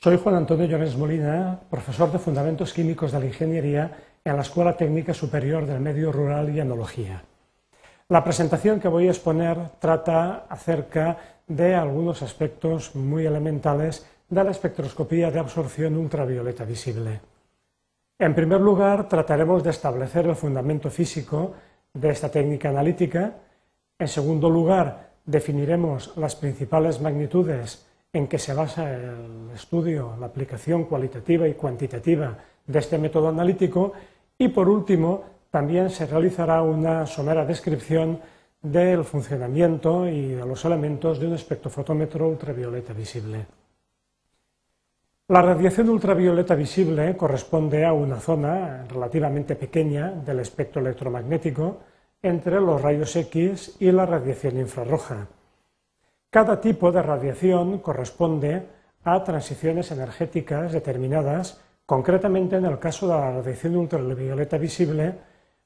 Soy Juan Antonio Llones Molina, profesor de Fundamentos Químicos de la Ingeniería en la Escuela Técnica Superior del Medio Rural y Anología. La presentación que voy a exponer trata acerca de algunos aspectos muy elementales de la espectroscopía de absorción ultravioleta visible. En primer lugar, trataremos de establecer el fundamento físico de esta técnica analítica. En segundo lugar, definiremos las principales magnitudes en que se basa el estudio, la aplicación cualitativa y cuantitativa de este método analítico y, por último, también se realizará una somera descripción del funcionamiento y de los elementos de un espectrofotómetro ultravioleta visible. La radiación ultravioleta visible corresponde a una zona relativamente pequeña del espectro electromagnético entre los rayos X y la radiación infrarroja. Cada tipo de radiación corresponde a transiciones energéticas determinadas, concretamente en el caso de la radiación ultravioleta visible,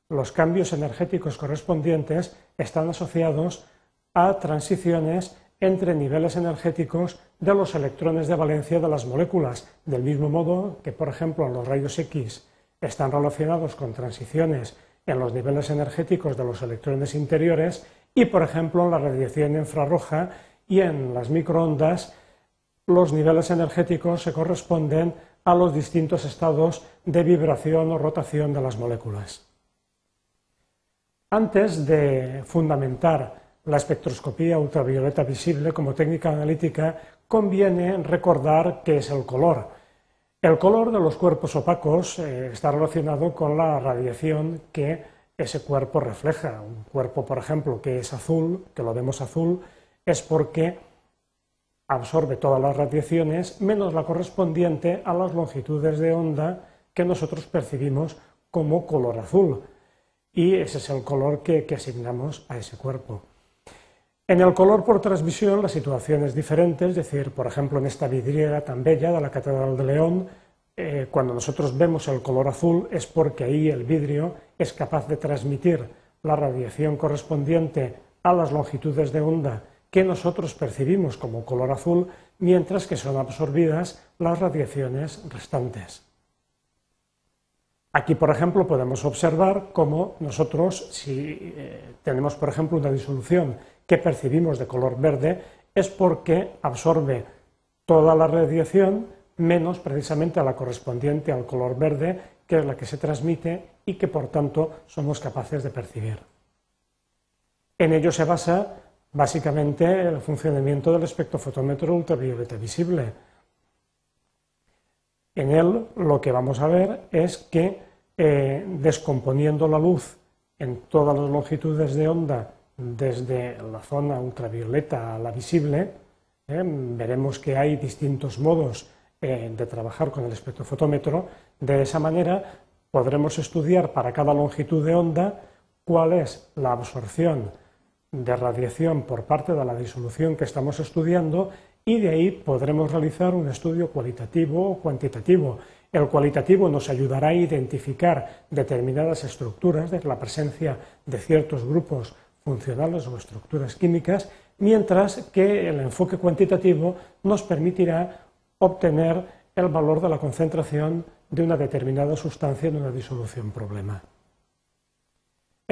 los cambios energéticos correspondientes están asociados a transiciones entre niveles energéticos de los electrones de valencia de las moléculas, del mismo modo que, por ejemplo, los rayos X están relacionados con transiciones en los niveles energéticos de los electrones interiores y, por ejemplo, la radiación infrarroja y en las microondas los niveles energéticos se corresponden a los distintos estados de vibración o rotación de las moléculas. Antes de fundamentar la espectroscopía ultravioleta visible como técnica analítica, conviene recordar qué es el color. El color de los cuerpos opacos eh, está relacionado con la radiación que ese cuerpo refleja. Un cuerpo, por ejemplo, que es azul, que lo vemos azul, es porque absorbe todas las radiaciones menos la correspondiente a las longitudes de onda que nosotros percibimos como color azul. Y ese es el color que, asignamos a ese cuerpo. En el color por transmisión la situación es diferente, es decir, por ejemplo, en esta vidriera tan bella de la Catedral de León, eh, cuando nosotros vemos el color azul es porque ahí el vidrio es capaz de transmitir la radiación correspondiente a las longitudes de onda que nosotros percibimos como color azul, mientras que son absorbidas las radiaciones restantes. Aquí, por ejemplo, podemos observar cómo nosotros, si eh, tenemos, por ejemplo, una disolución que percibimos de color verde, es porque absorbe toda la radiación menos precisamente a la correspondiente al color verde, que es la que se transmite y que, por tanto, somos capaces de percibir. En ello se basa básicamente el funcionamiento del espectrofotómetro ultravioleta visible. En él lo que vamos a ver es que eh, descomponiendo la luz en todas las longitudes de onda desde la zona ultravioleta a la visible, eh, veremos que hay distintos modos eh, de trabajar con el espectrofotómetro. De esa manera podremos estudiar para cada longitud de onda cuál es la absorción de radiación por parte de la disolución que estamos estudiando y de ahí podremos realizar un estudio cualitativo o cuantitativo. El cualitativo nos ayudará a identificar determinadas estructuras, de la presencia de ciertos grupos funcionales o estructuras químicas, mientras que el enfoque cuantitativo nos permitirá obtener el valor de la concentración de una determinada sustancia en una disolución problema.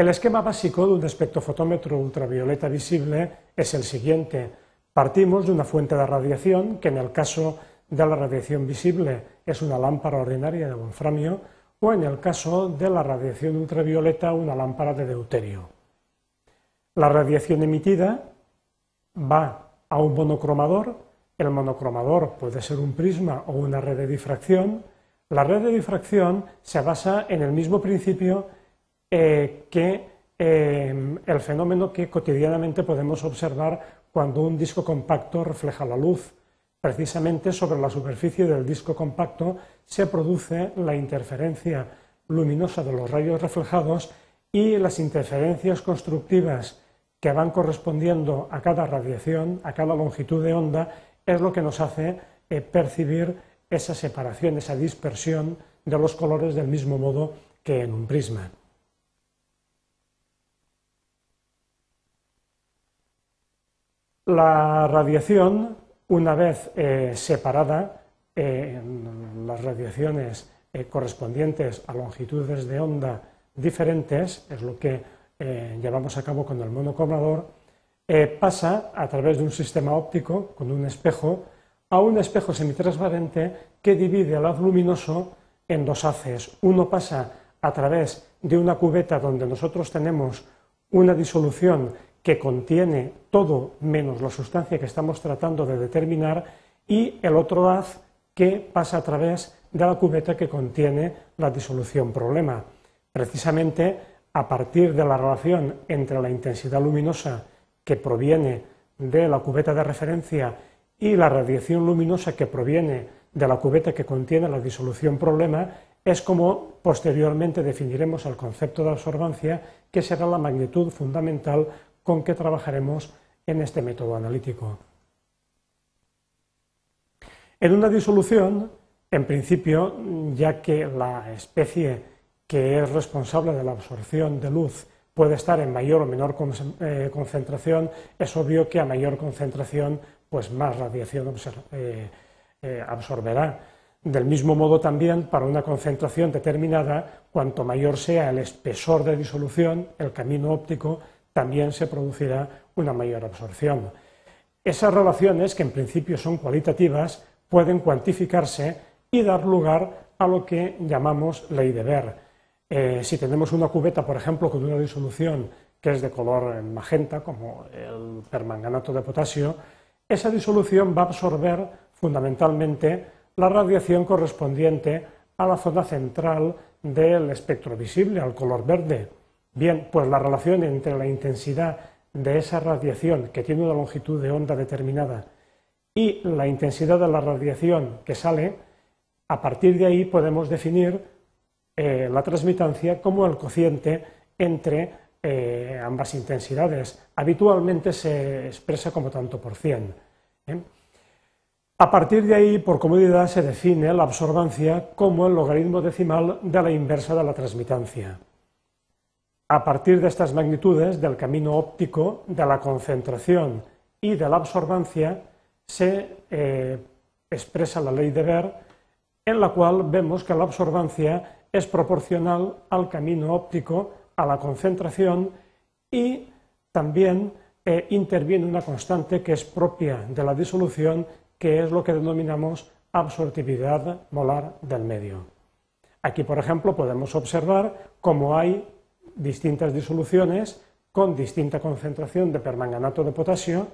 El esquema básico de un espectrofotómetro ultravioleta visible es el siguiente. Partimos de una fuente de radiación, que en el caso de la radiación visible es una lámpara ordinaria de wolframio, o en el caso de la radiación ultravioleta, una lámpara de deuterio. La radiación emitida va a un monocromador, el monocromador puede ser un prisma o una red de difracción. La red de difracción se basa en el mismo principio eh, que eh, el fenómeno que cotidianamente podemos observar cuando un disco compacto refleja la luz. Precisamente sobre la superficie del disco compacto se produce la interferencia luminosa de los rayos reflejados y las interferencias constructivas que van correspondiendo a cada radiación, a cada longitud de onda, es lo que nos hace eh, percibir esa separación, esa dispersión de los colores del mismo modo que en un prisma. La radiación, una vez eh, separada en eh, las radiaciones eh, correspondientes a longitudes de onda diferentes, es lo que llevamos a cabo con el monocoblador, pasa a través de un sistema óptico con un espejo a un espejo semitransparente que divide el haz luminoso en dos haces. Uno pasa a través de una cubeta donde nosotros tenemos una disolución que contiene todo menos la sustancia que estamos tratando de determinar y el otro haz que pasa a través de la cubeta que contiene la disolución problema. Precisamente a partir de la relación entre la intensidad luminosa que proviene de la cubeta de referencia y la radiación luminosa que proviene de la cubeta que contiene la disolución problema, es como posteriormente definiremos el concepto de absorbancia, que será la magnitud fundamental con que trabajaremos en este método analítico. En una disolución, en principio, ya que la especie que es responsable de la absorción de luz puede estar en mayor o menor eh, concentración, es obvio que a mayor concentración, pues más radiación eh, eh, absorberá. Del mismo modo también, para una concentración determinada, cuanto mayor sea el espesor de disolución, el camino óptico también se producirá una mayor absorción. Esas relaciones, que en principio son cualitativas, pueden cuantificarse y dar lugar a lo que llamamos ley de Ver. Eh, si tenemos una cubeta, por ejemplo, con una disolución que es de color magenta, como el permanganato de potasio, esa disolución va a absorber fundamentalmente la radiación correspondiente a la zona central del espectro visible, al color verde. Bien, pues la relación entre la intensidad de esa radiación, que tiene una longitud de onda determinada, y la intensidad de la radiación que sale, a partir de ahí podemos definir eh, la transmitancia como el cociente entre eh, ambas intensidades. Habitualmente se expresa como tanto por cien. ¿eh? A partir de ahí, por comodidad, se define la absorbancia como el logaritmo decimal de la inversa de la transmitancia a partir de estas magnitudes del camino óptico de la concentración y de la absorbancia se eh, expresa la ley de Ver, en la cual vemos que la absorbancia es proporcional al camino óptico, a la concentración y también eh, interviene una constante que es propia de la disolución, que es lo que denominamos absortividad molar del medio. Aquí, por ejemplo, podemos observar cómo hay distintas disoluciones con distinta concentración de permanganato de potasio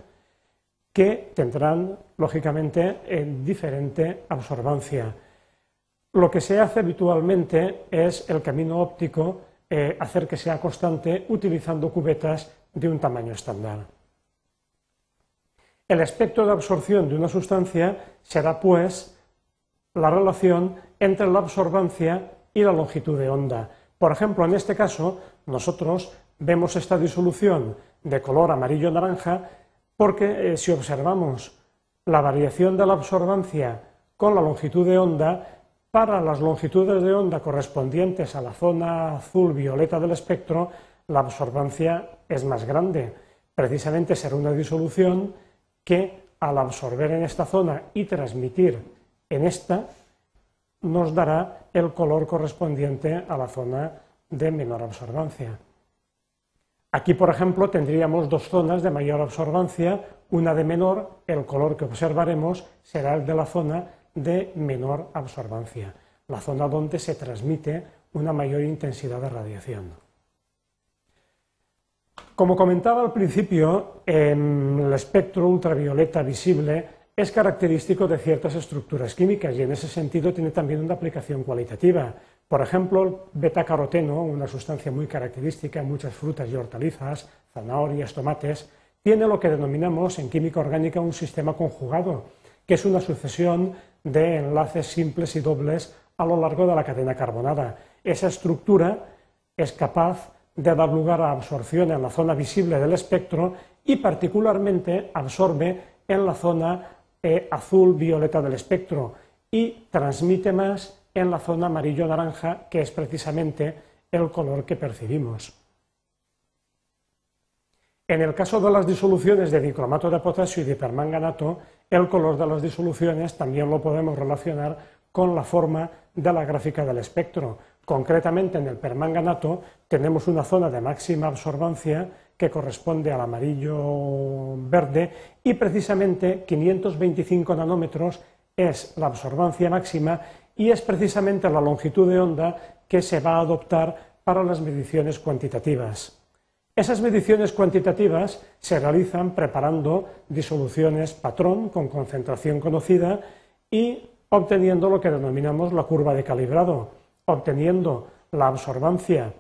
que tendrán, lógicamente, eh, diferente absorbancia. Lo que se hace habitualmente es el camino óptico, eh, hacer que sea constante utilizando cubetas de un tamaño estándar. El aspecto de absorción de una sustancia será, pues, la relación entre la absorbancia y la longitud de onda. Por ejemplo, en este caso, nosotros vemos esta disolución de color amarillo-naranja porque eh, si observamos la variación de la absorbancia con la longitud de onda, para las longitudes de onda correspondientes a la zona azul-violeta del espectro, la absorbancia es más grande. Precisamente será una disolución que, al absorber en esta zona y transmitir en esta, nos dará el color correspondiente a la zona de menor absorbancia. Aquí, por ejemplo, tendríamos dos zonas de mayor absorbancia, una de menor, el color que observaremos será el de la zona de menor absorbancia, la zona donde se transmite una mayor intensidad de radiación. Como comentaba al principio, el espectro ultravioleta visible es característico de ciertas estructuras químicas y en ese sentido tiene también una aplicación cualitativa. Por ejemplo, el betacaroteno, una sustancia muy característica en muchas frutas y hortalizas, zanahorias, tomates, tiene lo que denominamos en química orgánica un sistema conjugado, que es una sucesión de enlaces simples y dobles a lo largo de la cadena carbonada. Esa estructura es capaz de dar lugar a absorción en la zona visible del espectro y particularmente absorbe en la zona e azul-violeta del espectro y transmite más en la zona amarillo-naranja, que es precisamente el color que percibimos. En el caso de las disoluciones de dicromato de potasio y de permanganato, el color de las disoluciones también lo podemos relacionar con la forma de la gráfica del espectro, Concretamente en el permanganato tenemos una zona de máxima absorbancia que corresponde al amarillo verde y precisamente 525 nanómetros es la absorbancia máxima y es precisamente la longitud de onda que se va a adoptar para las mediciones cuantitativas. Esas mediciones cuantitativas se realizan preparando disoluciones patrón con concentración conocida y obteniendo lo que denominamos la curva de calibrado obteniendo la absorbancia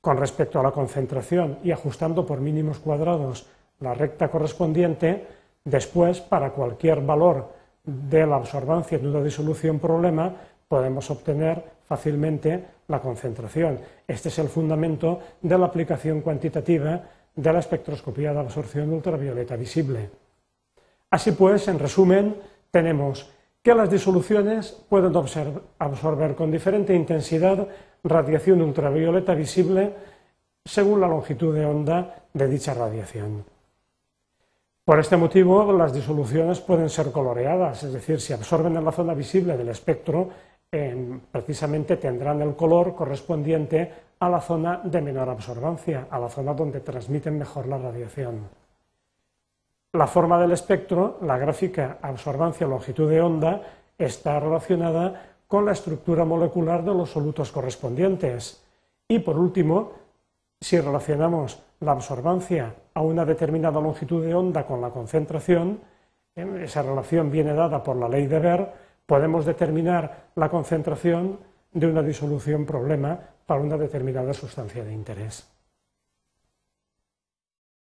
con respecto a la concentración y ajustando por mínimos cuadrados la recta correspondiente, después, para cualquier valor de la absorbancia en una disolución problema, podemos obtener fácilmente la concentración. Este es el fundamento de la aplicación cuantitativa de la espectroscopía de absorción ultravioleta visible. Así pues, en resumen, tenemos que las disoluciones pueden absorber con diferente intensidad radiación ultravioleta visible según la longitud de onda de dicha radiación. Por este motivo, las disoluciones pueden ser coloreadas, es decir, si absorben en la zona visible del espectro, precisamente tendrán el color correspondiente a la zona de menor absorbancia, a la zona donde transmiten mejor la radiación. La forma del espectro, la gráfica absorbancia longitud de onda, está relacionada con la estructura molecular de los solutos correspondientes. Y por último, si relacionamos la absorbancia a una determinada longitud de onda con la concentración, esa relación viene dada por la ley de Ver, podemos determinar la concentración de una disolución problema para una determinada sustancia de interés.